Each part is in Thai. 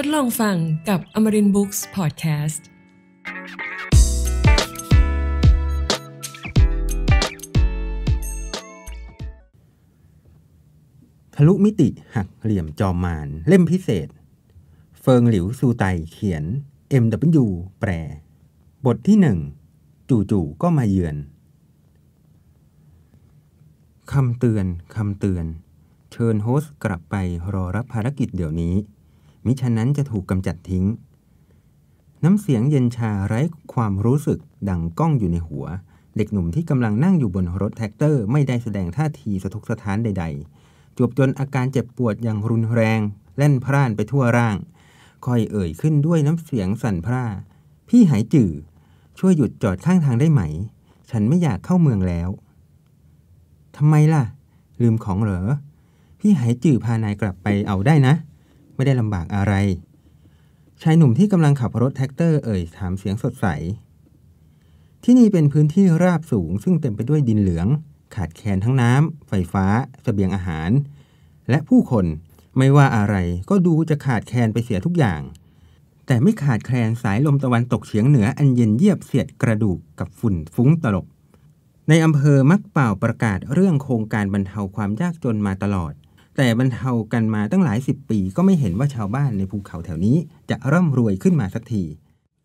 ทดลองฟังกับอมรินบุ๊กส์พอดแคสต์ทะลุมิติหักเหลี่ยมจอมมานเล่มพิเศษ เฟิงหลิวซูไตเขียน MW แปลบทที่หนึ่ง จู่ๆก็มาเยือนคำเตือนคำเตือน เชิญโฮสต์กลับไปรอรับภารกิจเดี๋ยวนี้มิฉะนั้นจะถูกกำจัดทิ้ง น้ำเสียงเย็นชาไร้ความรู้สึกดังก้องอยู่ในหัว เด็กหนุ่มที่กำลังนั่งอยู่บนรถแท็กเตอร์ไม่ได้แสดงท่าทีสะทกสะท้านใด ๆจบจนอาการเจ็บปวดอย่างรุนแรง แล่นพร่านไปทั่วร่าง ค่อยเอ่ยขึ้นด้วยน้ำเสียงสั่นพร่าพี่หายจื่อช่วยหยุดจอดข้างทางได้ไหม ฉันไม่อยากเข้าเมืองแล้วทำไมล่ะ ลืมของเหรอ พี่หายจื่อพานายกลับไปเอาได้นะไม่ได้ลำบากอะไร ชายหนุ่มที่กำลังขับรถแท็กเตอร์เอ่ยถามเสียงสดใส ที่นี่เป็นพื้นที่ราบสูง ซึ่งเต็มไปด้วยดินเหลือง ขาดแคลนทั้งน้ำ ไฟฟ้าสเสบียงอาหาร และผู้คน ไม่ว่าอะไรก็ดูจะขาดแคลนไปเสียทุกอย่าง แต่ไม่ขาดแคลนสายลมตะวันตกเฉียงเหนืออันเย็นเยียบเสียดกระดูกกับฝุ่นฟุ้งตลบ ในอำเภอมักเป่าประกาศเรื่องโครงการบรรเทาความยากจนมาตลอดแต่บรรเทากันมาตั้งหลายสิบปีก็ไม่เห็นว่าชาวบ้านในภูเขาแถวนี้จะร่ำรวยขึ้นมาสักที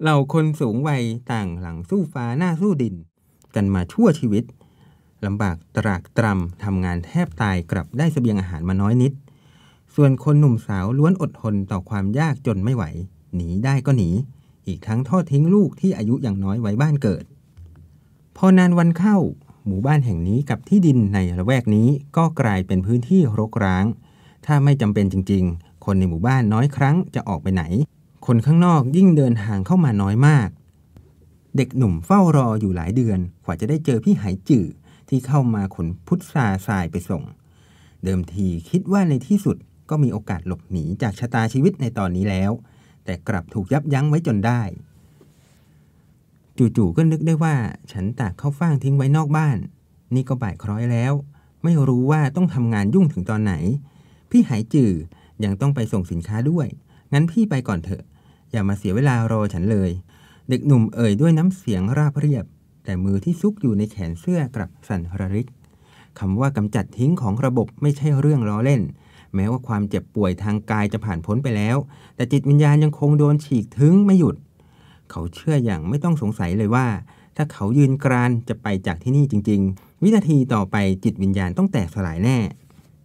เหล่าคนสูงวัยต่างหลังสู้ฟ้าหน้าสู้ดิน กันมาชั่วชีวิตลำบากตรากตรำทำงานแทบตายกลับได้สเสบียงอาหารมาน้อยนิด ส่วนคนหนุ่มสาวล้วนอดทนต่อความยากจนไม่ไหว หนีได้ก็หนี อีกทั้งทอดทิ้งลูกที่อายุอย่างน้อยไว้บ้านเกิด พอนานวันเข้าหมู่บ้านแห่งนี้กับที่ดินในละแวกนี้ก็กลายเป็นพื้นที่รกร้าง ถ้าไม่จำเป็นจริงๆ คนในหมู่บ้านน้อยครั้งจะออกไปไหน คนข้างนอกยิ่งเดินทางเข้ามาน้อยมาก เด็กหนุ่มเฝ้ารออยู่หลายเดือนกว่าจะได้เจอพี่หายจื่อที่เข้ามาขนพุทธาทรายไปส่ง เดิมทีคิดว่าในที่สุดก็มีโอกาสหลบหนีจากชะตาชีวิตในตอนนี้แล้ว แต่กลับถูกยับยั้งไว้จนได้จู่ๆก็นึกได้ว่าฉันตากข้าวฟ่างทิ้งไว้นอกบ้าน นี่ก็บ่ายคล้อยแล้ว ไม่รู้ว่าต้องทำงานยุ่งถึงตอนไหน พี่หายจือยังต้องไปส่งสินค้าด้วย งั้นพี่ไปก่อนเถอะ อย่ามาเสียเวลารอฉันเลยเด็กหนุ่มเอ่ยด้วยน้ำเสียงราบเรียบ แต่มือที่ซุกอยู่ในแขนเสื้อกลับสั่นระริกคำว่ากำจัดทิ้งของระบบไม่ใช่เรื่องล้อเล่น แม้ว่าความเจ็บป่วยทางกายจะผ่านพ้นไปแล้ว แต่จิตวิญญาณยังคงโดนฉีกถึงไม่หยุดเขาเชื่ออย่างไม่ต้องสงสัยเลยว่า ถ้าเขายืนกรานจะไปจากที่นี่จริงๆ วินาทีต่อไปจิตวิญญาณต้องแตกสลายแน่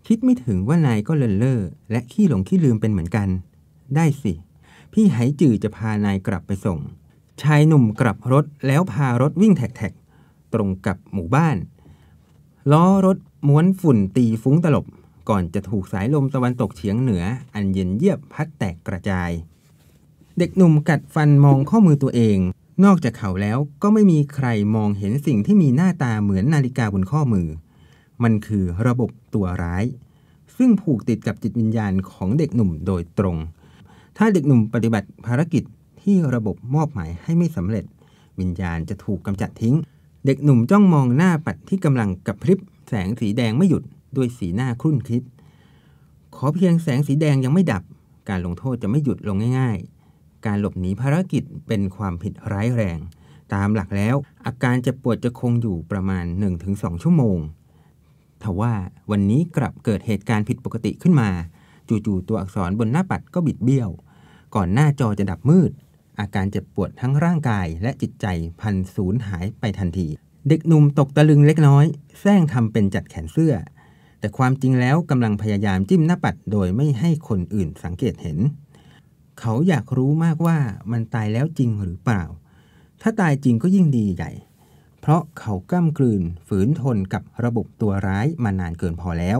คิดไม่ถึงว่านายก็เลินเล่อและขี้หลงขี้ลืมเป็นเหมือนกัน ได้สิ พี่ไหจือจะพานายกลับไปส่ง ชายหนุ่มกลับรถแล้วพารถวิ่งแท็กๆ ตรงกับหมู่บ้าน ล้อรถม้วนฝุ่นตีฟุ้งตลบ ก่อนจะถูกสายลมตะวันตกเฉียงเหนือ อันเย็นเยียบพัดแตกกระจายเด็กหนุ่มกัดฟันมองข้อมือตัวเอง นอกจากเขาแล้วก็ไม่มีใครมองเห็นสิ่งที่มีหน้าตาเหมือนนาฬิกาบนข้อมือ มันคือระบบตัวร้าย ซึ่งผูกติดกับจิตวิญญาณของเด็กหนุ่มโดยตรง ถ้าเด็กหนุ่มปฏิบัติภารกิจที่ระบบมอบหมายให้ไม่สำเร็จ วิญญาณจะถูกกำจัดทิ้ง เด็กหนุ่มจ้องมองหน้าปัดที่กำลังกระพริบแสงสีแดงไม่หยุดด้วยสีหน้าครุ่นคิด ขอเพียงแสงสีแดงยังไม่ดับ การลงโทษจะไม่หยุดลงง่ายๆการหลบหนีภารกิจเป็นความผิดร้ายแรง ตามหลักแล้วอาการเจ็บปวดจะคงอยู่ประมาณ 1-2 ชั่วโมง ทว่าวันนี้กลับเกิดเหตุการณ์ผิดปกติขึ้นมา จู่ๆตัวอักษรบนหน้าปัดก็บิดเบี้ยว ก่อนหน้าจอจะดับมืด อาการเจ็บปวดทั้งร่างกายและจิตใจพันศูนย์หายไปทันที เด็กหนุ่มตกตะลึงเล็กน้อยแซงทำเป็นจัดแขนเสื้อ แต่ความจริงแล้วกำลังพยายามจิ้มหน้าปัดโดยไม่ให้คนอื่นสังเกตเห็นเขาอยากรู้มากว่ามันตายแล้วจริงหรือเปล่า ถ้าตายจริงก็ยิ่งดีใหญ่ เพราะเขากล้ากลืนฝืนทนกับระบบตัวร้ายมานานเกินพอแล้ว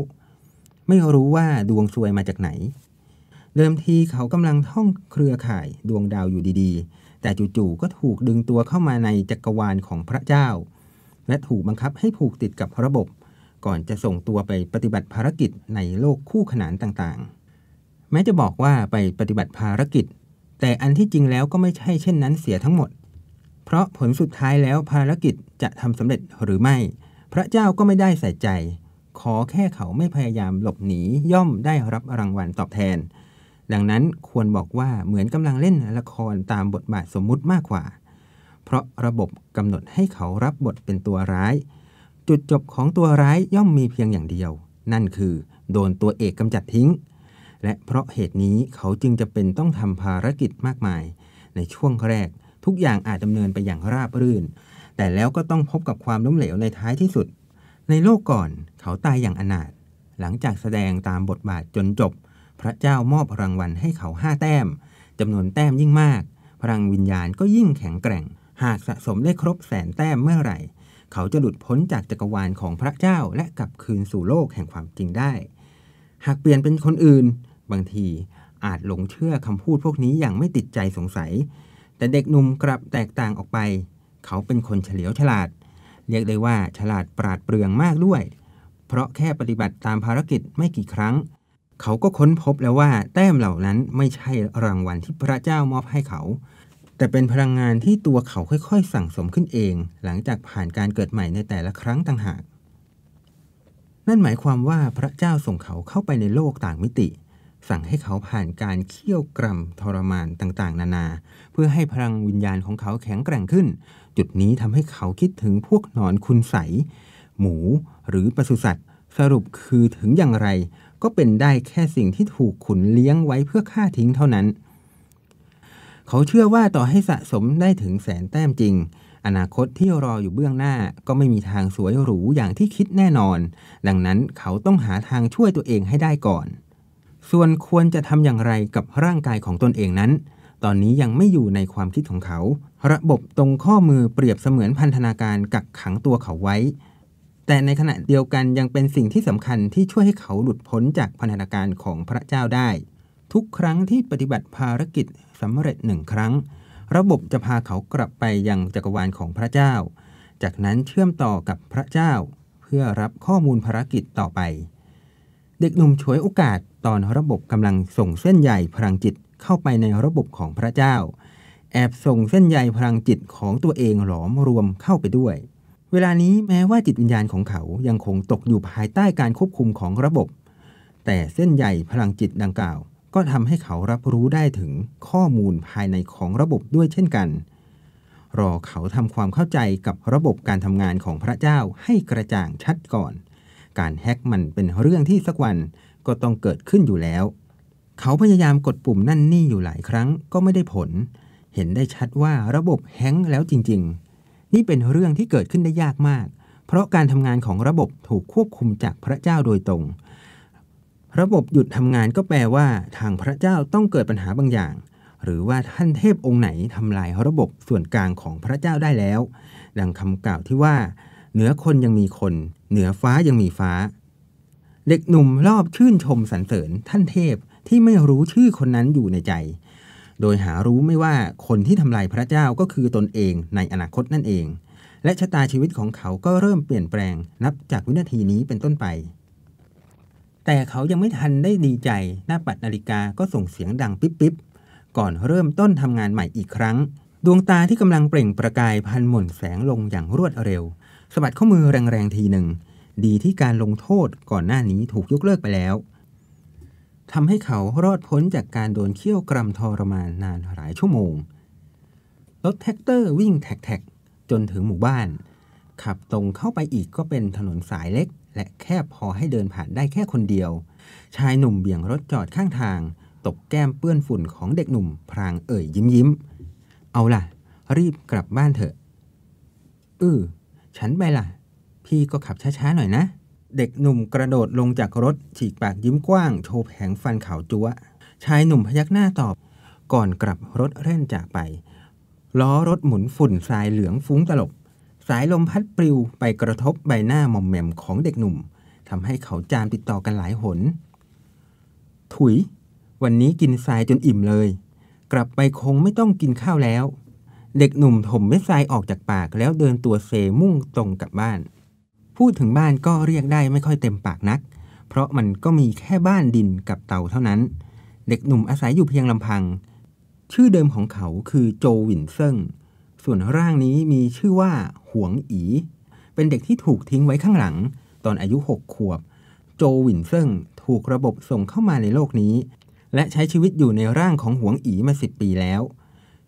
ไม่รู้ว่าดวงซวยมาจากไหน เดิมทีเขากำลังท่องเครือข่ายดวงดาวอยู่ดีๆ แต่จู่ๆ ก็ถูกดึงตัวเข้ามาในจักรวาลของพระเจ้า และถูกบังคับให้ผูกติดกับระบบ ก่อนจะส่งตัวไปปฏิบัติภารกิจในโลกคู่ขนานต่างๆแม้จะบอกว่าไปปฏิบัติภารกิจ แต่อันที่จริงแล้วก็ไม่ใช่เช่นนั้นเสียทั้งหมด เพราะผลสุดท้ายแล้วภารกิจจะทำสำเร็จหรือไม่ พระเจ้าก็ไม่ได้ใส่ใจ ขอแค่เขาไม่พยายามหลบหนีย่อมได้รับรางวัลตอบแทน ดังนั้นควรบอกว่าเหมือนกำลังเล่นละครตามบทบาทสมมุติมากกว่า เพราะระบบกำหนดให้เขารับบทเป็นตัวร้าย จุดจบของตัวร้ายย่อมมีเพียงอย่างเดียว นั่นคือ โดนตัวเอกกำจัดทิ้งและเพราะเหตุนี้เขาจึงจะเป็นต้องทำภารกิจมากมาย ในช่วงแรก ทุกอย่างอาจดำเนินไปอย่างราบรื่น แต่แล้วก็ต้องพบกับความล้มเหลวในท้ายที่สุด ในโลกก่อนเขาตายอย่างอนาถหลังจากแสดงตามบทบาทจนจบ พระเจ้ามอบรางวัลให้เขาห้าแต้มจำนวนแต้มยิ่งมาก พลังวิญญาณก็ยิ่งแข็งแกร่ง หากสะสมได้ครบแสนแต้มเมื่อไหร่ เขาจะหลุดพ้นจากจักรวาลของพระเจ้าและกลับคืนสู่โลกแห่งความจริงได้ หากเปลี่ยนเป็นคนอื่นบางทีอาจหลงเชื่อคำพูดพวกนี้อย่างไม่ติดใจสงสัย แต่เด็กหนุ่มกลับแตกต่างออกไป เขาเป็นคนเฉลียวฉลาด เรียกได้ว่าฉลาดปราดเปรื่องมากด้วย เพราะแค่ปฏิบัติตามภารกิจไม่กี่ครั้ง เขาก็ค้นพบแล้วว่าแต้มเหล่านั้นไม่ใช่รางวัลที่พระเจ้ามอบให้เขา แต่เป็นพลังงานที่ตัวเขาค่อยๆสั่งสมขึ้นเอง หลังจากผ่านการเกิดใหม่ในแต่ละครั้งต่างหากนั่นหมายความว่าพระเจ้าส่งเขาเข้าไปในโลกต่างมิติสั่งให้เขาผ่านการเคี่ยวกรำทรมานต่างๆ นานา เพื่อให้พลังวิญญาณของเขาแข็งแกร่งขึ้น จุดนี้ทำให้เขาคิดถึงพวกหนอนคุณใส หมูหรือปศุสัตว์ สรุปคือถึงอย่างไร ก็เป็นได้แค่สิ่งที่ถูกขุนเลี้ยงไว้เพื่อฆ่าทิ้งเท่านั้น เขาเชื่อว่าต่อให้สะสมได้ถึงแสนแต้มจริง อนาคตที่รออยู่เบื้องหน้าก็ไม่มีทางสวยหรูอย่างที่คิดแน่นอน ดังนั้นเขาต้องหาทางช่วยตัวเองให้ได้ก่อนส่วนควรจะทำอย่างไรกับร่างกายของตนเองนั้น ตอนนี้ยังไม่อยู่ในความคิดของเขา ระบบตรงข้อมือเปรียบเสมือนพันธนาการกักขังตัวเขาไว้ แต่ในขณะเดียวกันยังเป็นสิ่งที่สำคัญที่ช่วยให้เขาหลุดพ้น จากพันธนาการของพระเจ้าได้ ทุกครั้งที่ปฏิบัติภารกิจสำเร็จหนึ่งครั้ง ระบบจะพาเขากลับไปยังจักรวาลของพระเจ้า จากนั้นเชื่อมต่อกับพระเจ้า เพื่อรับข้อมูลภารกิจต่อไป เด็กหนุ่มฉวยโอกาสตอนระบบกำลังส่งเส้นใยพลังจิตเข้าไปในระบบของพระเจ้า แอบส่งเส้นใยพลังจิตของตัวเองหลอมรวมเข้าไปด้วย เวลานี้แม้ว่าจิตวิญญาณของเขายังคงตกอยู่ภายใต้การควบคุมของระบบ แต่เส้นใยพลังจิตดังกล่าว ก็ทำให้เขารับรู้ได้ถึงข้อมูลภายในของระบบด้วยเช่นกัน รอเขาทำความเข้าใจกับระบบการทำงานของพระเจ้าให้กระจ่างชัดก่อน การแฮกมันเป็นเรื่องที่สักวันก็ต้องเกิดขึ้นอยู่แล้ว เขาพยายามกดปุ่มนั่นนี่อยู่หลายครั้งก็ไม่ได้ผล เห็นได้ชัดว่าระบบแฮงแล้วจริงๆ นี่เป็นเรื่องที่เกิดขึ้นได้ยากมาก เพราะการทำงานของระบบถูกควบคุมจากพระเจ้าโดยตรง ระบบหยุดทำงานก็แปลว่า ทางพระเจ้าต้องเกิดปัญหาบางอย่าง หรือว่าท่านเทพองค์ไหนทำลายระบบส่วนกลางของพระเจ้าได้แล้ว ดังคำกล่าวที่ว่า เหนือคนยังมีคนเหนือฟ้ายังมีฟ้าเด็กหนุ่มรอบชื่นชมสรรเสริญท่านเทพที่ไม่รู้ชื่อคนนั้นอยู่ในใจ โดยหารู้ไม่ว่าคนที่ทำลายพระเจ้าก็คือตนเองในอนาคตนั่นเอง และชะตาชีวิตของเขาก็เริ่มเปลี่ยนแปลงนับจากวินาทีนี้เป็นต้นไป แต่เขายังไม่ทันได้ดีใจหน้าปัดนาฬิกาก็ส่งเสียงดังปิ๊บปิ๊บก่อนเริ่มต้นทำงานใหม่อีกครั้ง ดวงตาที่กำลังเปล่งประกายพันหม่นแสงลงอย่างรวดเร็วสะบัดข้อมือแรงๆทีหนึ่งดีที่การลงโทษก่อนหน้านี้ถูกยกเลิกไปแล้วทำให้เขารอดพ้นจากการโดนเคี่ยวกรำทรมานนานหลายชั่วโมงรถแท็กเตอร์วิ่งแท็กๆ จนถึงหมู่บ้าน ขับตรงเข้าไปอีกก็เป็นถนนสายเล็ก และแคบพอให้เดินผ่านได้แค่คนเดียว ชายหนุ่มเบี่ยงรถจอดข้างทาง ตบแก้มเปื้อนฝุ่นของเด็กหนุ่ม พรางเอ่ยยิ้มยิ้มเอาล่ะ รีบกลับบ้านเถอะอือฉันไปล่ะพี่ก็ขับช้า ๆ หน่อยนะ เด็กหนุ่มกระโดดลงจากรถฉีกปากยิ้มกว้าง โชว์แผงฟันขาวจัวชายหนุ่มพยักหน้าตอบ ก่อนกลับรถเร่นจากไป ล้อรถหมุนฝุ่นทรายเหลืองฟุ้งตลบ สายลมพัดปลิวไปกระทบใบหน้ามอมแมมของเด็กหนุ่มทำให้เขาจามติดต่อกันหลายหน ถุย วันนี้กินทรายจนอิ่มเลย กลับไปคงไม่ต้องกินข้าวแล้ว เด็กหนุ่มถมเม็ดทรายออกจากปากแล้วเดินตัวเซมุ่งตรงกลับบ้านพูดถึงบ้านก็เรียกได้ไม่ค่อยเต็มปากนัก เพราะมันก็มีแค่บ้านดินกับเตาเท่านั้น เด็กหนุ่มอาศัยอยู่เพียงลำพัง ชื่อเดิมของเขาคือโจวินเซิง ส่วนร่างนี้มีชื่อว่าหวงอี เป็นเด็กที่ถูกทิ้งไว้ข้างหลัง ตอนอายุหกขวบ โจวินเซิงถูกระบบส่งเข้ามาในโลกนี้ และใช้ชีวิตอยู่ในร่างของหวงอีมาสิบปีแล้ว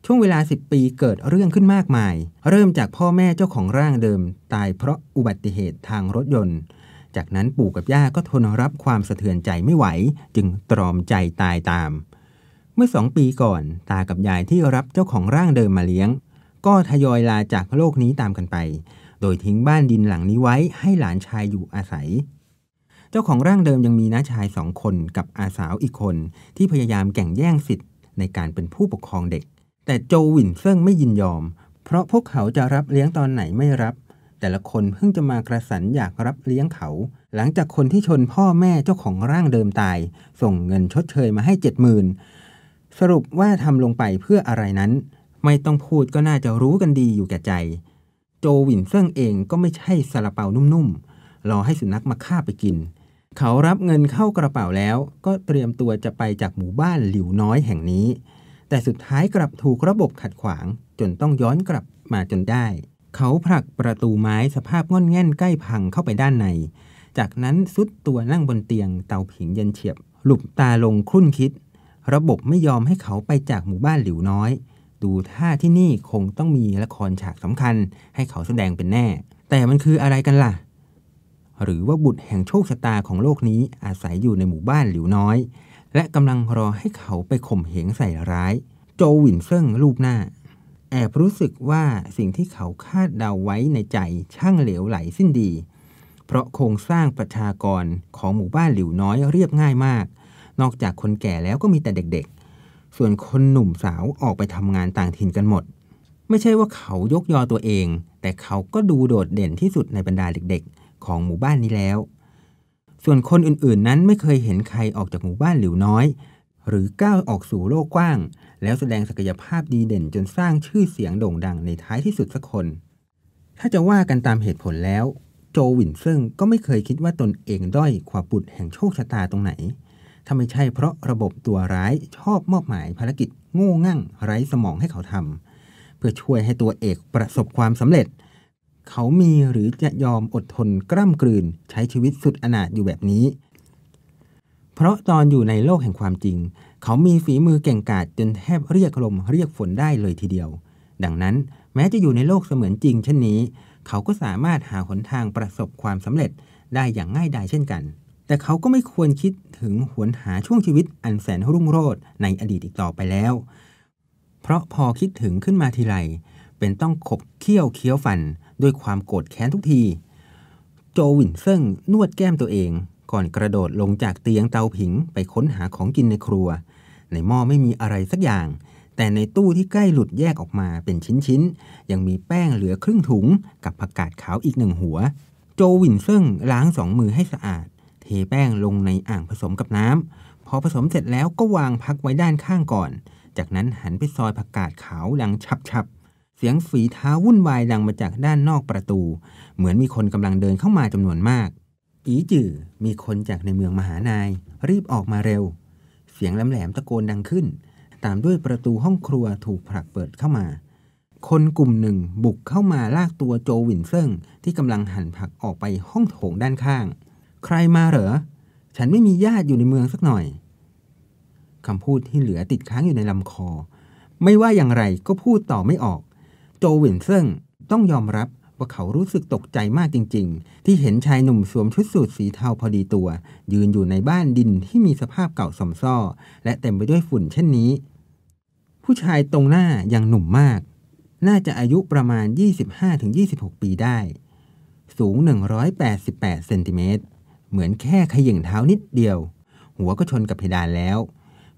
ช่วงเวลา 10 ปีเกิดเรื่องขึ้นมากมาย เริ่มจากพ่อแม่เจ้าของร่างเดิม ตายเพราะอุบัติเหตุทางรถยนต์ จากนั้นปู่กับย่าก็ทนรับความสะเทือนใจไม่ไหวจึงตรอมใจตายตาม เมื่อสองปีก่อน ตากับยายที่รับเจ้าของร่างเดิมมาเลี้ยง ก็ทยอยลาจากโลกนี้ตามกันไป โดยทิ้งบ้านดินหลังนี้ไว้ให้หลานชายอยู่อาศัย เจ้าของร่างเดิมยังมีน้าชายสองคนกับอาสาวอีกคน ที่พยายามแก่งแย่งสิทธิ์ในการเป็นผู้ปกครองเด็กแต่โจวินเซิงไม่ยินยอม เพราะพวกเขาจะรับเลี้ยงตอนไหนไม่รับ แต่ละคนเพิ่งจะมากระสันอยากรับเลี้ยงเขา หลังจากคนที่ชนพ่อแม่เจ้าของร่างเดิมตาย ส่งเงินชดเชยมาให้เจ็ดหมื่นสรุปว่าทำลงไปเพื่ออะไรนั้น ไม่ต้องพูดก็น่าจะรู้กันดีอยู่แก่ใจ โจวินเซิงเองก็ไม่ใช่สาลาเปานุ่มๆ รอให้สุนัขมาฆ่าไปกิน เขารับเงินเข้ากระเป๋าแล้ว ก็เตรียมตัวจะไปจากหมู่บ้านหลิวน้อยแห่งนี้แต่สุดท้ายกลับถูกระบบขัดขวางจนต้องย้อนกลับมาจนได้ เขาผลักประตูไม้สภาพง่อนแง่นใกล้พังเข้าไปด้านใน จากนั้นสุดตัวนั่งบนเตียง เตาผิงเย็นเฉียบ หลุบตาลงครุ่นคิด ระบบไม่ยอมให้เขาไปจากหมู่บ้านหลิวน้อย ดูท่าที่นี่คงต้องมีละครฉากสำคัญ ให้เขาแสดงเป็นแน่ แต่มันคืออะไรกันล่ะ หรือว่าบุตรแห่งโชคชะตาของโลกนี้ อาศัยอยู่ในหมู่บ้านหลิวน้อยและกำลังรอให้เขาไปข่มเหงใส่ร้าย โจวินเซิงรูปหน้า แอบรู้สึกว่าสิ่งที่เขาคาดเดาไว้ในใจช่างเหลวไหลสิ้นดี เพราะโครงสร้างประชากรของหมู่บ้านหลิวน้อยเรียบง่ายมาก นอกจากคนแก่แล้วก็มีแต่เด็กๆ ส่วนคนหนุ่มสาวออกไปทำงานต่างถิ่นกันหมด ไม่ใช่ว่าเขายกยอตัวเอง แต่เขาก็ดูโดดเด่นที่สุดในบรรดาเด็กๆ ของหมู่บ้านนี้แล้วส่วนคนอื่นๆนั้นไม่เคยเห็นใครออกจากหมู่บ้านหลิวน้อย หรือก้าวออกสู่โลกกว้าง แล้วแสดงศักยภาพดีเด่นจนสร้างชื่อเสียงโด่งดังในท้ายที่สุดสักคน ถ้าจะว่ากันตามเหตุผลแล้ว โจวินซึ่งก็ไม่เคยคิดว่าตนเองด้อยกว่าบุตรแห่งโชคชะตาตรงไหนถ้าไม่ใช่เพราะระบบตัวร้ายชอบมอบหมายภารกิจโง่งั่งไร้สมองให้เขาทำเพื่อช่วยให้ตัวเอกประสบความสำเร็จเขามีหรือจะยอมอดทนกล้ำกลืนใช้ชีวิตสุดอนาถอยู่แบบนี้ เพราะตอนอยู่ในโลกแห่งความจริง เขามีฝีมือเก่งกาจจนแทบเรียกลมเรียกฝนได้เลยทีเดียว ดังนั้นแม้จะอยู่ในโลกเสมือนจริงเช่นนี้ เขาก็สามารถหาหนทางประสบความสำเร็จได้อย่างง่ายดายเช่นกัน แต่เขาก็ไม่ควรคิดถึงหวนหาช่วงชีวิตอันแสนรุ่งโรจน์ในอดีตอีกต่อไปแล้ว เพราะพอคิดถึงขึ้นมาทีไรเป็นต้องขบเคี้ยวเคี้ยวฟันด้วยความโกรธแค้นทุกที โจวินเซิงนวดแก้มตัวเองก่อนกระโดดลงจากเตียงเตาผิงไปค้นหาของกินในครัว ในหม้อไม่มีอะไรสักอย่าง แต่ในตู้ที่ใกล้หลุดแยกออกมาเป็นชิ้น ๆ ยังมีแป้งเหลือครึ่งถุง กับผักกาดขาวอีกหนึ่งหัว โจวินเซิงล้างสองมือให้สะอาด เทแป้งลงในอ่างผสมกับน้ำพอผสมเสร็จแล้วก็วางพักไว้ด้านข้างก่อน จากนั้นหันไปซอยผักกาดขาวดังฉับเสียงฝีเท้าวุ่นวายดังมาจากด้านนอกประตู เหมือนมีคนกำลังเดินเข้ามาจำนวนมาก อีจือมีคนจากในเมืองมหานาย รีบออกมาเร็ว เสียงแหลมๆตะโกนดังขึ้น ตามด้วยประตูห้องครัวถูกผลักเปิดเข้ามา คนกลุ่มหนึ่งบุกเข้ามาลากตัวโจวินเซิงที่กำลังหันผักออกไปห้องโถงด้านข้าง ใครมาเหรอฉันไม่มีญาติอยู่ในเมืองสักหน่อยคำพูดที่เหลือติดค้างอยู่ในลำคอ ไม่ว่าอย่างไรก็พูดต่อไม่ออกโจวินเซิงต้องยอมรับว่าเขารู้สึกตกใจมากจริงๆ ที่เห็นชายหนุ่มสวมชุดสูทสีเทาพอดีตัว ยืนอยู่ในบ้านดินที่มีสภาพเก่าสมซ้อและเต็มไปด้วยฝุ่นเช่นนี้ ผู้ชายตรงหน้ายังหนุ่มมาก น่าจะอายุประมาณ 25-26 ปีได้ สูง 188 เซนติเมตรเหมือนแค่ขย่งเท้านิดเดียว หัวก็ชนกับเพดานแล้ว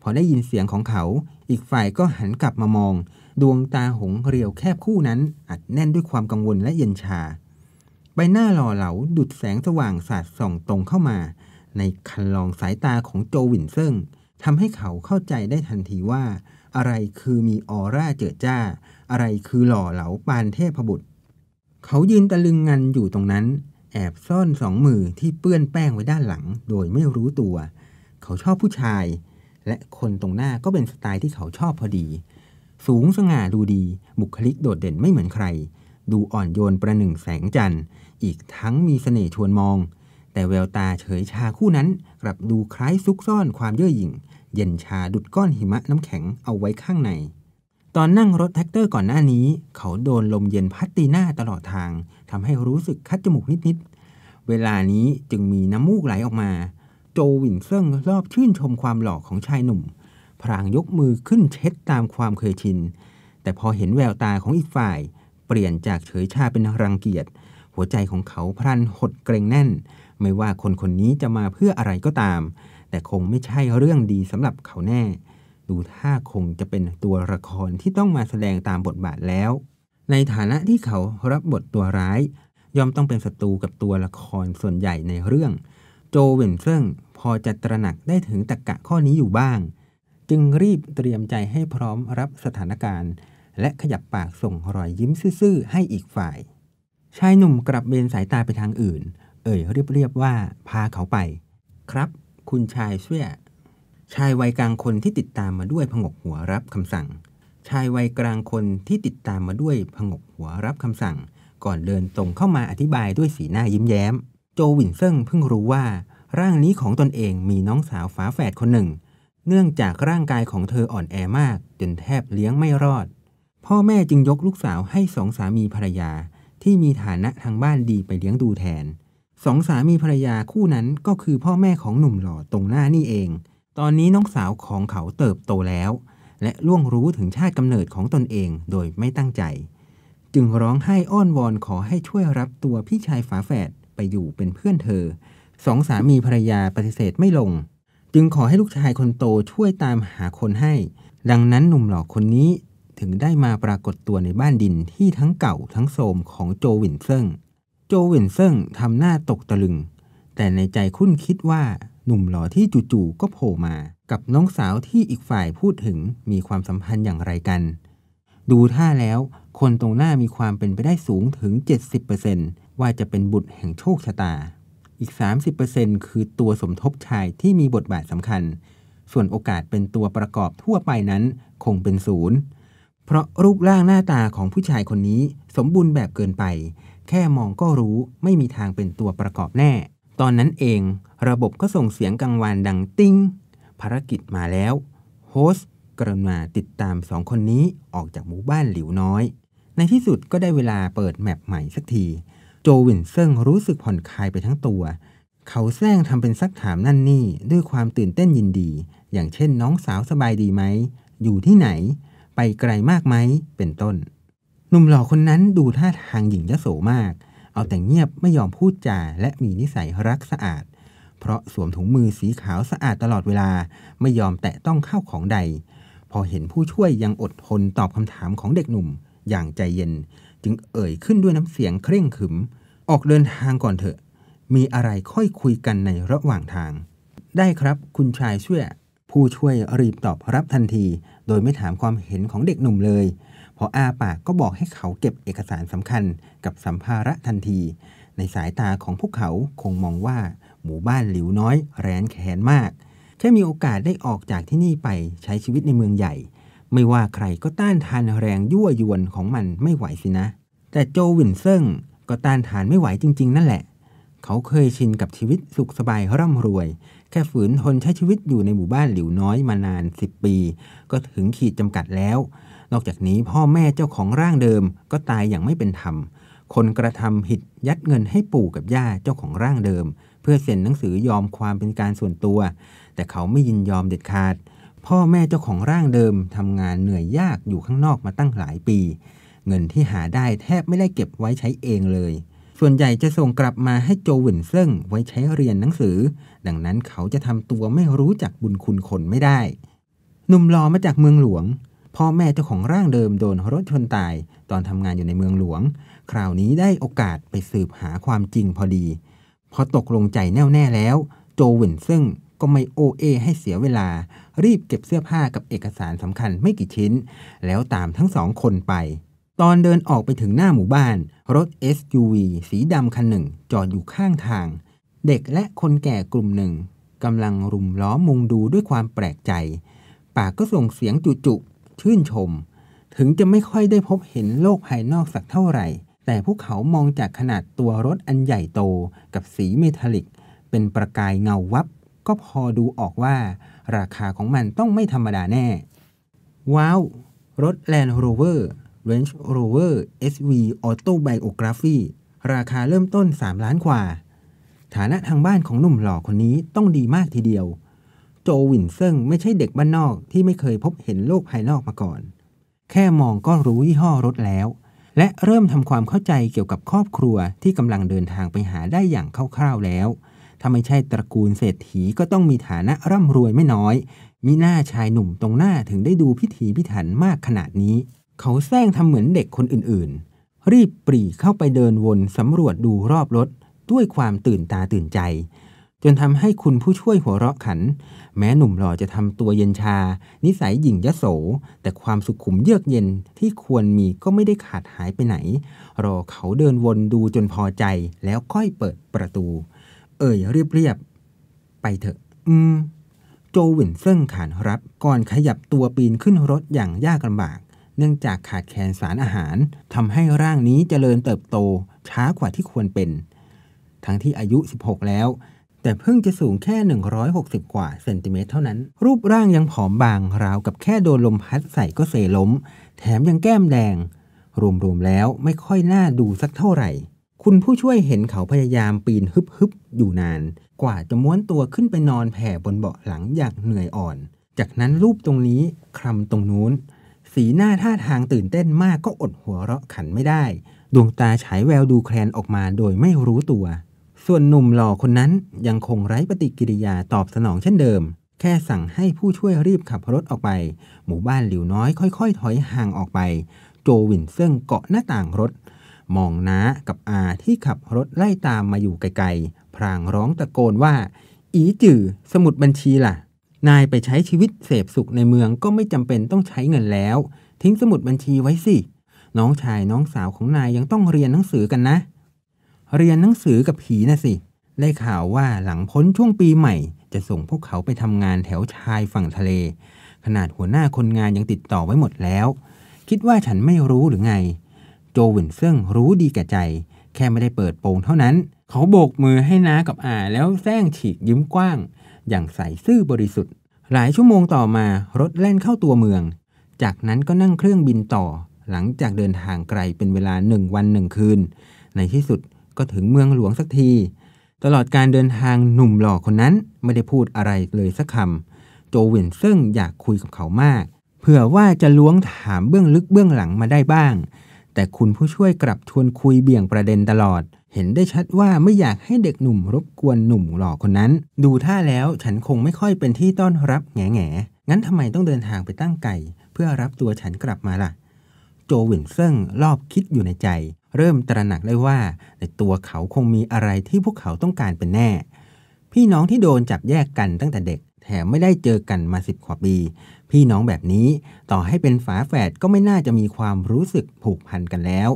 พอได้ยินเสียงของเขา อีกฝ่ายก็หันกลับมามอง ดวงตาหงเรียวแคบคู่นั้นอัดแน่นด้วยความกังวลและเย็นชา ใบหน้าหล่อเหลาดุดแสงสว่างสาดส่องตรงเข้ามาในคันลองสายตาของโจวินเซิงทำให้เขาเข้าใจได้ทันทีว่าอะไรคือมีออร่าเจิดจ้า อะไรคือหล่อเหลาปานเทพบุตร เขายืนตะลึงงันอยู่ตรงนั้น แอบซ่อนสองมือที่เปื้อนแป้งไว้ด้านหลังโดยไม่รู้ตัว เขาชอบผู้ชายและคนตรงหน้าก็เป็นสไตล์ที่เขาชอบพอดี สูงสง่าดูดีบุคลิกโดดเด่นไม่เหมือนใคร ดูอ่อนโยนประหนึ่งแสงจันทร์อีกทั้งมีสเสน่ห์ชวนมอง แต่แววตาเฉยชาคู่นั้น กลับดูคล้ายซุกซ่อนความเย่อหยิ่ง เย็นชาดุดก้อนหิมะน้ำแข็งเอาไว้ข้างใน ตอนนั่งรถแท็กเตอร์ก่อนหน้านี้ เขาโดนลมเย็นพัดตีหน้าตลอดทางทำให้รู้สึกคัดจมูกนิดๆเวลานี้จึงมีน้ำมูกไหลออกมาโจวินเซิงรอบชื่นชมความหล่อของชายหนุ่มพรางยกมือขึ้นเช็ดตามความเคยชิน แต่พอเห็นแววตาของอีกฝ่าย เปลี่ยนจากเฉยชาเป็นรังเกียจหัวใจของเขาพรันหดเกรงแน่น ไม่ว่าคนคนนี้จะมาเพื่ออะไรก็ตาม แต่คงไม่ใช่เรื่องดีสำหรับเขาแน่ ดูท่าคงจะเป็นตัวละครที่ต้องมาแสดงตามบทบาทแล้ว ในฐานะที่เขารับบทตัวร้ายยอมต้องเป็นศัตรูกับตัวละครส่วนใหญ่ในเรื่องโจเวนเฟิงพอจะตระหนักได้ถึงตรกกะข้อนี้อยู่บ้าง จึงรีบเตรียมใจให้พร้อมรับสถานการณ์ และขยับปากส่งรอยยิ้มซื่อๆให้อีกฝ่าย ชายหนุ่มกลับเบนสายตาไปทางอื่น เอ่ยเรียบๆว่าพาเขาไป ครับคุณชายเสี้ยชายวัยกลางคนที่ติดตามมาด้วยผงกหัวรับคำสั่ง ชายวัยกลางคนที่ติดตามมาด้วยผงกหัวรับคำสั่ง ก่อนเดินตรงเข้ามาอธิบายด้วยสีหน้ายิ้มแย้มโจวินเซิงเพิ่งรู้ว่าร่างนี้ของตนเองมีน้องสาวฝาแฝดคนหนึ่ง เนื่องจากร่างกายของเธออ่อนแอมากจนแทบเลี้ยงไม่รอด พ่อแม่จึงยกลูกสาวให้สองสามีภรรยา ที่มีฐานะทางบ้านดีไปเลี้ยงดูแทน สองสามีภรรยาคู่นั้นก็คือพ่อแม่ของหนุ่มหล่อตรงหน้านี่เอง ตอนนี้น้องสาวของเขาเติบโตแล้ว และล่วงรู้ถึงชาติกำเนิดของตนเองโดยไม่ตั้งใจ จึงร้องไห้อ้อนวอนขอให้ช่วยรับตัวพี่ชายฝาแฝดไปอยู่เป็นเพื่อนเธอ สองสามีภรรยาปฏิเสธไม่ลง จึงขอให้ลูกชายคนโตช่วยตามหาคนให้ ดังนั้นหนุ่มหล่อคนนี้ถึงได้มาปรากฏตัวในบ้านดินที่ทั้งเก่าทั้งโทมของโจวินเซิง โจวินเซิงทำหน้าตกตะลึง แต่ในใจคุ้นคิดว่าหนุ่มหล่อที่จู่ๆก็โผล่มา กับน้องสาวที่อีกฝ่ายพูดถึงมีความสัมพันธ์อย่างไรกัน ดูท่าแล้วคนตรงหน้ามีความเป็นไปได้สูงถึง70%เว่าจะเป็นบุตรแห่งโชคชะตา อีก 30%คือตัวสมทบชายที่มีบทบาทสำคัญ ส่วนโอกาสเป็นตัวประกอบทั่วไปนั้น คงเป็นศูนย์ เพราะรูปร่างหน้าตาของผู้ชายคนนี้สมบูรณ์แบบเกินไป แค่มองก็รู้ไม่มีทางเป็นตัวประกอบแน่ ตอนนั้นเองระบบก็ส่งเสียงกังวานดังติ้งภารกิจมาแล้ว โฮสกรุณาติดตามสองคนนี้ออกจากหมู่บ้านหลิวน้อย ในที่สุดก็ได้เวลาเปิดแมปใหม่สักทีโจวินเซิงรู้สึกผ่อนคลายไปทั้งตัว เขาแซงทำเป็นซักถามนั่นนี่ด้วยความตื่นเต้นยินดี อย่างเช่นน้องสาวสบายดีไหม อยู่ที่ไหน ไปไกลมากไหม เป็นต้น หนุ่มหล่อคนนั้นดูท่าทางหญิงยโสมาก เอาแต่เงียบไม่ยอมพูดจา และมีนิสัยรักสะอาด เพราะสวมถุงมือสีขาวสะอาดตลอดเวลาไม่ยอมแตะต้องเข้าของใด พอเห็นผู้ช่วยยังอดทนตอบคำถามของเด็กหนุ่มอย่างใจเย็นจึงเอ่ยขึ้นด้วยน้ำเสียงเคร่งขึม ออกเดินทางก่อนเถอะ มีอะไรค่อยคุยกันในระหว่างทาง ได้ครับคุณชายช่วยผู้ช่วยรีบตอบรับทันที โดยไม่ถามความเห็นของเด็กหนุ่มเลย พออาปากก็บอกให้เขาเก็บเอกสารสำคัญกับสัมภาระทันที ในสายตาของพวกเขาคงมองว่าหมู่บ้านหลิวน้อย แรนแขนมาก แค่มีโอกาสได้ออกจากที่นี่ไปใช้ชีวิตในเมืองใหญ่ไม่ว่าใครก็ต้านทานแรง ยั่วยวนของมันไม่ไหวสินะ แต่โจวินเซิงก็ต้านทานไม่ไหวจริง ๆ นั่นแหละ เขาเคยชินกับชีวิตสุขสบายร่ำรวย แค่ฝืนทนใช้ชีวิตอยู่ในหมู่บ้านหลิวน้อยมานาน 10 ปี ก็ถึงขีดจำกัดแล้ว นอกจากนี้พ่อแม่เจ้าของร่างเดิม ก็ตายอย่างไม่เป็นธรรม คนกระทำผิดยัดเงินให้ปู่กับย่าเจ้าของร่างเดิม เพื่อเซ็นหนังสือยอมความเป็นการส่วนตัว แต่เขาไม่ยินยอมเด็ดขาดพ่อแม่เจ้าของร่างเดิมทำงานเหนื่อยยากอยู่ข้างนอกมาตั้งหลายปี เงินที่หาได้แทบไม่ได้เก็บไว้ใช้เองเลย ส่วนใหญ่จะส่งกลับมาให้โจวินเซิงไว้ใช้เรียนหนังสือ ดังนั้นเขาจะทำตัวไม่รู้จักบุญคุณคนไม่ได้หนุ่มรอมาจากเมืองหลวง พ่อแม่เจ้าของร่างเดิมโดนรถชนตายตอนทำงานอยู่ในเมืองหลวง คราวนี้ได้โอกาสไปสืบหาความจริงพอดี พอตกลงใจแน่วแน่แล้ว โจวินเซิงก็ไม่โอเอให้เสียเวลารีบเก็บเสื้อผ้ากับเอกสารสำคัญไม่กี่ชิ้น แล้วตามทั้งสองคนไป ตอนเดินออกไปถึงหน้าหมู่บ้าน รถ SUV สีดำคันหนึ่ง จอดอยู่ข้างทาง เด็กและคนแก่กลุ่มหนึ่งกำลังรุมล้อมมุงดูด้วยความแปลกใจ ปากก็ส่งเสียงจุจุ ชื่นชม ถึงจะไม่ค่อยได้พบเห็นโลกภายนอกสักเท่าไหร่ แต่พวกเขามองจากขนาดตัวรถอันใหญ่โตกับสีเมทัลลิก เป็นประกายเงาวับก็พอดูออกว่าราคาของมันต้องไม่ธรรมดาแน่ ว้าว รถ Land Rover Range Rover SV Autobiography ราคาเริ่มต้น 3 ล้านกว่า ฐานะทางบ้านของหนุ่มหล่อคนนี้ต้องดีมากทีเดียว โจวินเซิงไม่ใช่เด็กบ้านนอกที่ไม่เคยพบเห็นโลกภายนอกมาก่อน แค่มองก็รู้ยี่ห้อรถแล้ว และเริ่มทำความเข้าใจเกี่ยวกับครอบครัวที่กำลังเดินทางไปหาได้อย่างคร่าวๆแล้วถ้าไม่ใช่ตระกูลเศรษฐีก็ต้องมีฐานะร่ำรวยไม่น้อย มีหน้าชายหนุ่มตรงหน้าถึงได้ดูพิธีพิถันมากขนาดนี้ เขาแซงทำเหมือนเด็กคนอื่นๆ รีบปรีเข้าไปเดินวนสำรวจดูรอบรถด้วยความตื่นตาตื่นใจ จนทำให้คุณผู้ช่วยหัวเราะขัน แม้หนุ่มหล่อจะทำตัวเย็นชา นิสัยหยิ่งยโส แต่ความสุขุมเยือกเย็นที่ควรมีก็ไม่ได้ขาดหายไปไหน รอเขาเดินวนดูจนพอใจแล้วค่อยเปิดประตูเอ่ย เรียบๆไปเถอะ อืม โจวินเซิ่งขานรับ ก่อนขยับตัวปีนขึ้นรถอย่างยากลำบาก เนื่องจากขาดแคลนสารอาหารทำให้ร่างนี้เจริญเติบโต ช้ากว่าที่ควรเป็น ทั้งที่อายุ 16 แล้ว แต่เพิ่งจะสูงแค่ 160 กว่าเซนติเมตรเท่านั้น รูปร่างยังผอมบาง ราวกับแค่โดนลมพัดใส่ก็เซล้ม แถมยังแก้มแดง รวมๆแล้วไม่ค่อยน่าดูสักเท่าไหร่คุณผู้ช่วยเห็นเขาพยายามปีนฮึบฮึบอยู่นาน กว่าจะม้วนตัวขึ้นไปนอนแผ่บนเบาะหลังอย่างเหนื่อยอ่อน จากนั้นรูปตรงนี้คลำตรงนู้น สีหน้าท่าทางตื่นเต้นมากก็อดหัวเราะขันไม่ได้ ดวงตาฉายแววดูแคลนออกมาโดยไม่รู้ตัว ส่วนหนุ่มหล่อคนนั้นยังคงไร้ปฏิกิริยาตอบสนองเช่นเดิม แค่สั่งให้ผู้ช่วยรีบขับรถออกไป หมู่บ้านหลิวน้อยค่อยๆถอยห่างออกไป โจวินเซิ่งเกาะหน้าต่างรถมองน้า กับอาที่ขับรถไล่ตามมาอยู่ไกลๆ พรางร้องตะโกนว่า อีจื่อสมุดบัญชีล่ะ นายไปใช้ชีวิตเสพสุขในเมืองก็ไม่จำเป็นต้องใช้เงินแล้ว ทิ้งสมุดบัญชีไว้สิ น้องชายน้องสาวของนายยังต้องเรียนหนังสือกันนะ เรียนหนังสือกับผีนะสิได้ข่าวว่าหลังพ้นช่วงปีใหม่ จะส่งพวกเขาไปทำงานแถวชายฝั่งทะเล ขนาดหัวหน้าคนงานยังติดต่อไว้หมดแล้ว คิดว่าฉันไม่รู้หรือไงโจวินเซิงรู้ดีแก่ใจ แค่ไม่ได้เปิดโปงเท่านั้น เขาโบกมือให้น้ากับอาแล้วแซงฉีกยิ้มกว้าง อย่างใสซื่อบริสุทธิ์ หลายชั่วโมงต่อมารถแล่นเข้าตัวเมือง จากนั้นก็นั่งเครื่องบินต่อ หลังจากเดินทางไกลเป็นเวลาหนึ่งวันหนึ่งคืน ในที่สุดก็ถึงเมืองหลวงสักที ตลอดการเดินทางหนุ่มหล่อคนนั้นไม่ได้พูดอะไรเลยสักคำโจเวินเซิงอยากคุยกับเขามาก เผื่อว่าจะล้วงถามเบื้องลึกเบื้องหลังมาได้บ้างแต่คุณผู้ช่วยกลับชวนคุยเบี่ยงประเด็นตลอด เห็นได้ชัดว่าไม่อยากให้เด็กหนุ่มรบกวนหนุ่มหล่อคนนั้น ดูท่าแล้วฉันคงไม่ค่อยเป็นที่ต้อนรับแง่แง่งั้นทำไมต้องเดินทางไปตั้งไก่ เพื่อรับตัวฉันกลับมาล่ะ โจวินเซิงรอบคิดอยู่ในใจ เริ่มตระหนักได้ว่า ในตัวเขาคงมีอะไรที่พวกเขาต้องการเป็นแน่ พี่น้องที่โดนจับแยกกันตั้งแต่เด็กแถมไม่ได้เจอกันมาสิบกว่าปี พี่น้องแบบนี้ ต่อให้เป็นฝาแฝดก็ไม่น่าจะมีความรู้สึกผูกพันกันแล้ว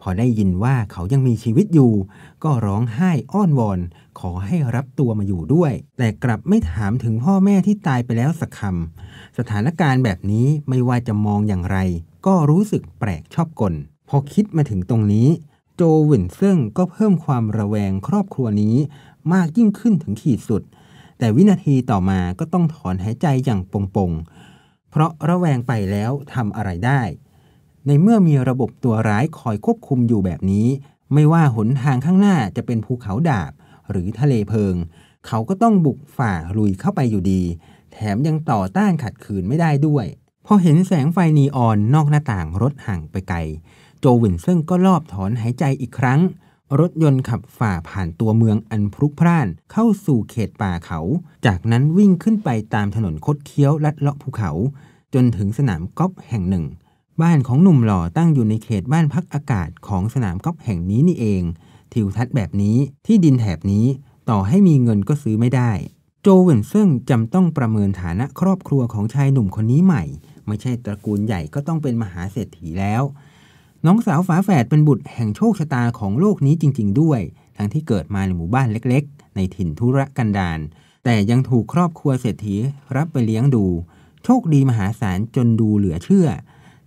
พอได้ยินว่าเขายังมีชีวิตอยู่ ก็ร้องไห้อ้อนวอนขอให้รับตัวมาอยู่ด้วย แต่กลับไม่ถามถึงพ่อแม่ที่ตายไปแล้วสักคำสถานการณ์แบบนี้ไม่ว่าจะมองอย่างไร ก็รู้สึกแปลกชอบกลพอคิดมาถึงตรงนี้ โจวินซึ่งก็เพิ่มความระแวงครอบครัวนี้ มากยิ่งขึ้นถึงขีดสุดแต่วินาทีต่อมาก็ต้องถอนหายใจอย่างปงปงเพราะระแวงไปแล้วทำอะไรได้ ในเมื่อมีระบบตัวร้ายคอยควบคุมอยู่แบบนี้ ไม่ว่าหนทางข้างหน้าจะเป็นภูเขาดาบ หรือทะเลเพิง เขาก็ต้องบุกฝ่าลุยเข้าไปอยู่ดี แถมยังต่อต้านขัดขืนไม่ได้ด้วย พอเห็นแสงไฟนีออนนอกหน้าต่างรถห่างไปไกล โจวินซึ่งก็รอบถอนหายใจอีกครั้งรถยนต์ขับฝ่าผ่านตัวเมืองอันพลุกพล่านเข้าสู่เขตป่าเขา จากนั้นวิ่งขึ้นไปตามถนนคดเคี้ยวลัดเลาะภูเขา จนถึงสนามกอล์ฟแห่งหนึ่ง บ้านของหนุ่มหล่อตั้งอยู่ในเขตบ้านพักอากาศของสนามกอล์ฟแห่งนี้นี่เองทิวทัศน์แบบนี้ที่ดินแถบนี้ต่อให้มีเงินก็ซื้อไม่ได้ โจเวนเซิงจำต้องประเมินฐานะครอบครัวของชายหนุ่มคนนี้ใหม่ ไม่ใช่ตระกูลใหญ่ก็ต้องเป็นมหาเศรษฐีแล้วน้องสาวฝาแฝดเป็นบุตรแห่งโชคชะตาของโลกนี้จริงๆด้วย ทั้งที่เกิดมาในหมู่บ้านเล็กๆ ในถิ่นทุรกันดารแต่ยังถูกครอบครัวเศรษฐีรับไปเลี้ยงดู โชคดีมหาศาลจนดูเหลือเชื่อ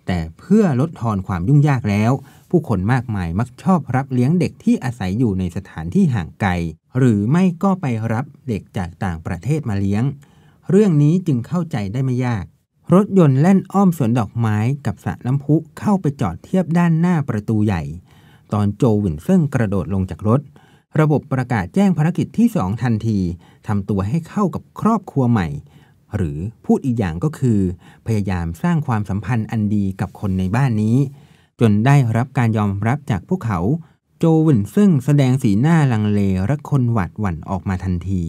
แต่เพื่อลดทอนความยุ่งยากแล้ว ผู้คนมากมายมักชอบรับเลี้ยงเด็กที่อาศัยอยู่ในสถานที่ห่างไกล หรือไม่ก็ไปรับเด็กจากต่างประเทศมาเลี้ยง เรื่องนี้จึงเข้าใจได้ไม่ยากรถยนต์แล่นอ้อมสวนดอกไม้กับสระน้ำพุเข้าไปจอดเทียบด้านหน้าประตูใหญ่ ตอนโจวินเซิงกระโดดลงจากรถ ระบบประกาศแจ้งภารกิจที่สองทันที ทำตัวให้เข้ากับครอบครัวใหม่ หรือพูดอีกอย่างก็คือ พยายามสร้างความสัมพันธ์อันดีกับคนในบ้านนี้ จนได้รับการยอมรับจากพวกเขา โจวินเึิงแสดงสีหน้าลังเลและคนหวัดหวั่นออกมาทันที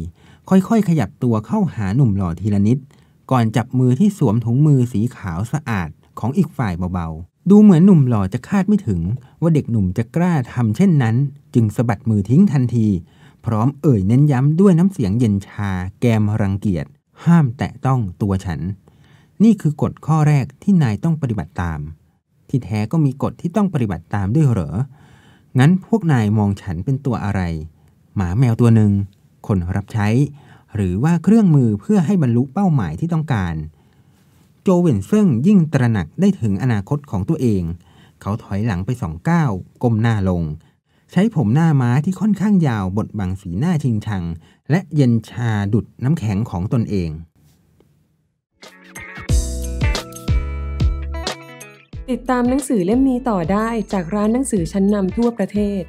ค่อยๆ ขยับตัวเข้าหาหนุ่มหล่อทีละนิดก่อนจับมือที่สวมถุงมือสีขาวสะอาดของอีกฝ่ายเบา ๆ ดูเหมือนหนุ่มหล่อจะคาดไม่ถึง ว่าเด็กหนุ่มจะกล้าทำเช่นนั้น จึงสะบัดมือทิ้งทันที พร้อมเอ่ยเน้นย้ำด้วยน้ำเสียงเย็นชา แกมรังเกียจห้ามแตะต้องตัวฉัน นี่คือกฎข้อแรกที่นายต้องปฏิบัติตาม ที่แท้ก็มีกฎที่ต้องปฏิบัติตามด้วยเหรอ งั้นพวกนายมองฉันเป็นตัวอะไร หมาแมวตัวหนึ่งคนรับใช้หรือว่าเครื่องมือเพื่อให้บรรลุเป้าหมายที่ต้องการ โจเวนเฟิงยิ่งตระหนักได้ถึงอนาคตของตัวเอง เขาถอยหลังไปสองก้าวก้มหน้าลง ใช้ผมหน้าม้าที่ค่อนข้างยาวบดบังสีหน้าชิงชัง และเย็นชาดุดน้ำแข็งของตนเอง ติดตามหนังสือเล่มนี้ต่อได้จากร้านหนังสือชั้นนำทั่วประเทศ